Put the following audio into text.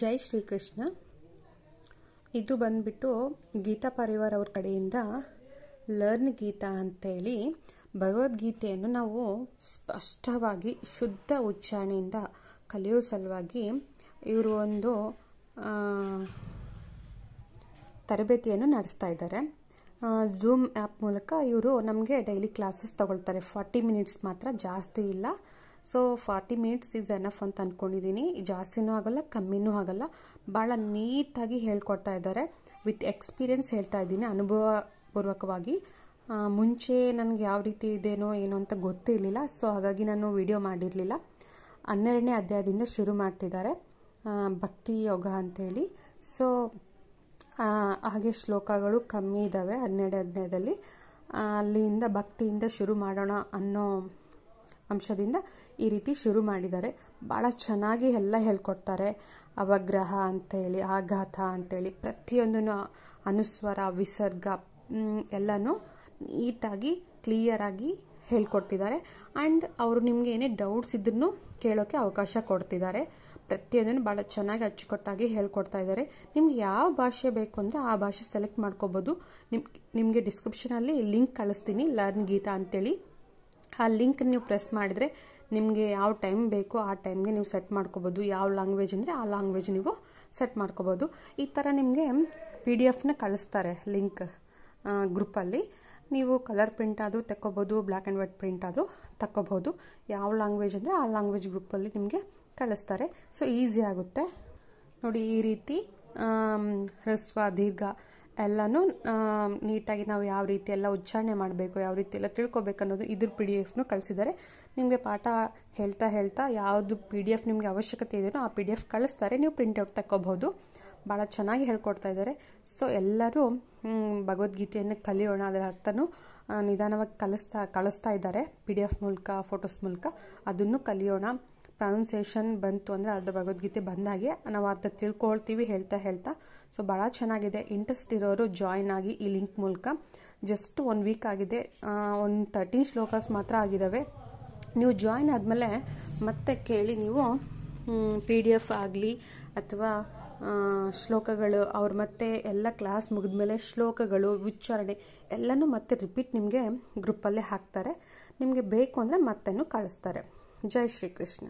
ಜೈ ಶ್ರೀಕೃಷ್ಣ ಇದು ಬಂದ್ಬಿಟ್ಟು ಗೀತಾ ಪರಿವಾರ ಅವ್ರ ಕಡೆಯಿಂದ ಲರ್ನ್ ಗೀತಾ ಅಂತೇಳಿ ಭಗವದ್ಗೀತೆಯನ್ನು ನಾವು ಸ್ಪಷ್ಟವಾಗಿ ಶುದ್ಧ ಉಚ್ಚಾರಣೆಯಿಂದ ಕಲಿಯೋ ಸಲುವಾಗಿ ಇವರು ಒಂದು ತರಬೇತಿಯನ್ನು ನಡೆಸ್ತಾ ಇದ್ದಾರೆ ಝೂಮ್ ಆ್ಯಪ್ ಮೂಲಕ ಇವರು ನಮಗೆ ಡೈಲಿ ಕ್ಲಾಸಸ್ ತಗೊಳ್ತಾರೆ ಫಾರ್ಟಿ ಮಿನಿಟ್ಸ್ ಮಾತ್ರ ಜಾಸ್ತಿ ಇಲ್ಲ so forty minutes is enough ಅಂತ ಅಂದ್ಕೊಂಡಿದ್ದೀನಿ ಜಾಸ್ತಿನೂ ಆಗೋಲ್ಲ ಕಮ್ಮಿನೂ ಆಗೋಲ್ಲ ಭಾಳ ನೀಟಾಗಿ ಹೇಳ್ಕೊಡ್ತಾ ಇದ್ದಾರೆ ವಿತ್ ಎಕ್ಸ್ಪೀರಿಯೆನ್ಸ್ ಹೇಳ್ತಾ ಇದ್ದೀನಿ ಅನುಭವಪೂರ್ವಕವಾಗಿ ಮುಂಚೆ ನನಗೆ ಯಾವ ರೀತಿ ಇದೇನೋ ಏನೋ ಅಂತ ಗೊತ್ತಿರಲಿಲ್ಲ ಸೊ ಹಾಗಾಗಿ ನಾನು ವಿಡಿಯೋ ಮಾಡಿರಲಿಲ್ಲ ಹನ್ನೆರಡನೇ ಅಧ್ಯಾಯದಿಂದ ಶುರು ಮಾಡ್ತಿದ್ದಾರೆ ಭಕ್ತಿ ಯೋಗ ಅಂಥೇಳಿ ಸೊ ಹಾಗೆ ಶ್ಲೋಕಗಳು ಕಮ್ಮಿ ಇದ್ದಾವೆ ಹನ್ನೆರಡು ಅಧ್ಯಾಯದಲ್ಲಿ ಅಲ್ಲಿಂದ ಭಕ್ತಿಯಿಂದ ಶುರು ಮಾಡೋಣ ಅನ್ನೋ ಅಂಶದಿಂದ ಈ ರೀತಿ ಶುರು ಮಾಡಿದ್ದಾರೆ ಭಾಳ ಚೆನ್ನಾಗಿ ಎಲ್ಲ ಹೇಳ್ಕೊಡ್ತಾರೆ ಅವಗ್ರಹ ಅಂಥೇಳಿ ಆಘಾತ ಅಂಥೇಳಿ ಪ್ರತಿಯೊಂದನ್ನು ಅನುಸ್ವರ ವಿಸರ್ಗ ಎಲ್ಲನೂ ನೀಟಾಗಿ ಕ್ಲಿಯರಾಗಿ ಹೇಳ್ಕೊಡ್ತಿದ್ದಾರೆ ಆ್ಯಂಡ್ ಅವರು ನಿಮಗೆ ಏನೇ ಡೌಟ್ಸ್ ಇದ್ರೂ ಕೇಳೋಕ್ಕೆ ಅವಕಾಶ ಕೊಡ್ತಿದ್ದಾರೆ ಪ್ರತಿಯೊಂದನ್ನು ಭಾಳ ಚೆನ್ನಾಗಿ ಅಚ್ಚುಕಟ್ಟಾಗಿ ಹೇಳ್ಕೊಡ್ತಾ ಇದ್ದಾರೆ ನಿಮ್ಗೆ ಯಾವ ಭಾಷೆ ಬೇಕು ಅಂದರೆ ಆ ಭಾಷೆ ಸೆಲೆಕ್ಟ್ ಮಾಡ್ಕೋಬೋದು ನಿಮ್ ನಿಮಗೆ ಡಿಸ್ಕ್ರಿಪ್ಷನಲ್ಲಿ ಲಿಂಕ್ ಕಳಿಸ್ತೀನಿ ಲರ್ನ್ ಗೀತಾ ಅಂತೇಳಿ ಆ ಲಿಂಕ್ ನೀವು ಪ್ರೆಸ್ ಮಾಡಿದರೆ ನಿಮಗೆ ಯಾವ ಟೈಮ್ ಬೇಕೋ ಆ ಟೈಮ್ಗೆ ನೀವು ಸೆಟ್ ಮಾಡ್ಕೋಬೋದು ಯಾವ ಲ್ಯಾಂಗ್ವೇಜ್ ಅಂದರೆ ಆ ಲ್ಯಾಂಗ್ವೇಜ್ ನೀವು ಸೆಟ್ ಮಾಡ್ಕೋಬೋದು ಈ ಥರ ನಿಮಗೆ ಪಿ ಡಿ ಎಫ್ನ ಕಳಿಸ್ತಾರೆ ಲಿಂಕ್ ಗ್ರೂಪಲ್ಲಿ ನೀವು ಕಲರ್ ಪ್ರಿಂಟ್ ಆದರೂ ತಗೋಬೋದು ಬ್ಲ್ಯಾಕ್ ಆ್ಯಂಡ್ ವೈಟ್ ಪ್ರಿಂಟ್ ಆದರೂ ತಕ್ಕೋಬೋದು ಯಾವ ಲ್ಯಾಂಗ್ವೇಜ್ ಅಂದರೆ ಆ ಲ್ಯಾಂಗ್ವೇಜ್ ಗ್ರೂಪಲ್ಲಿ ನಿಮಗೆ ಕಳಿಸ್ತಾರೆ ಸೊ ಈಸಿ ಆಗುತ್ತೆ ನೋಡಿ ಈ ರೀತಿ ಹ್ರಸ್ವ ದೀರ್ಘ ಎಲ್ಲನೂ ನೀಟಾಗಿ ನಾವು ಯಾವ ರೀತಿ ಎಲ್ಲ ಉಚ್ಚಾರಣೆ ಮಾಡಬೇಕು ಯಾವ ರೀತಿ ಎಲ್ಲ ತಿಳ್ಕೊಬೇಕು ಅನ್ನೋದು ಇದ್ರ ಪಿ ಡಿ ಎಫ್ನು ಕಳಿಸಿದ್ದಾರೆ ನಿಮಗೆ ಪಾಠ ಹೇಳ್ತಾ ಹೇಳ್ತಾ ಯಾವುದು ಪಿ ಡಿ ಎಫ್ ನಿಮಗೆ ಅವಶ್ಯಕತೆ ಇದೆಯೋ ಆ ಪಿ ಡಿ ಎಫ್ ಕಳಿಸ್ತಾರೆ ನೀವು ಪ್ರಿಂಟ್ಔಟ್ ತಗೋಬೋದು ಭಾಳ ಚೆನ್ನಾಗಿ ಹೇಳ್ಕೊಡ್ತಾ ಇದ್ದಾರೆ ಸೊ ಎಲ್ಲರೂ ಭಗವದ್ಗೀತೆಯನ್ನು ಕಲಿಯೋಣ ಅದರ ಅರ್ಥನೂ ನಿಧಾನವಾಗಿ ಕಲಿಸ್ತಾ ಕಳಿಸ್ತಾ ಇದ್ದಾರೆ ಪಿ ಡಿ ಎಫ್ ಮೂಲಕ ಫೋಟೋಸ್ ಮೂಲಕ ಅದನ್ನು ಕಲಿಯೋಣ ಪ್ರೊನೌನ್ಸಿಯೇಷನ್ ಬಂತು ಅಂದರೆ ಅರ್ಧ ಭಗವದ್ಗೀತೆ ಬಂದಾಗೆ ನಾವು ಅರ್ಧ ತಿಳ್ಕೊಳ್ತೀವಿ ಹೇಳ್ತಾ ಹೇಳ್ತಾ ಸೊ ಭಾಳ ಚೆನ್ನಾಗಿದೆ ಇಂಟ್ರೆಸ್ಟ್ ಇರೋರು ಜಾಯ್ನ್ ಆಗಿ ಈ ಲಿಂಕ್ ಮೂಲಕ ಜಸ್ಟ್ ಒನ್ ವೀಕ್ ಆಗಿದೆ ಒಂದು ತರ್ಟೀನ್ ಶ್ಲೋಕಸ್ ಮಾತ್ರ ಆಗಿದ್ದಾವೆ ನೀವು ಜಾಯ್ನ್ ಆದಮೇಲೆ ಮತ್ತೆ ಕೇಳಿ ನೀವು ಪಿ ಡಿ ಎಫ್ ಆಗಲಿ ಅಥವಾ ಶ್ಲೋಕಗಳು ಅವ್ರು ಮತ್ತೆ ಎಲ್ಲ ಕ್ಲಾಸ್ ಮುಗಿದ ಮೇಲೆ ಶ್ಲೋಕಗಳು ಉಚ್ಚಾರಣೆ ಎಲ್ಲನೂ ಮತ್ತೆ ರಿಪೀಟ್ ನಿಮಗೆ ಗ್ರೂಪಲ್ಲೇ ಹಾಕ್ತಾರೆ ನಿಮಗೆ ಬೇಕು ಅಂದರೆ ಮತ್ತೆನೂ ಕಳಿಸ್ತಾರೆ ಜೈ ಶ್ರೀಕೃಷ್ಣ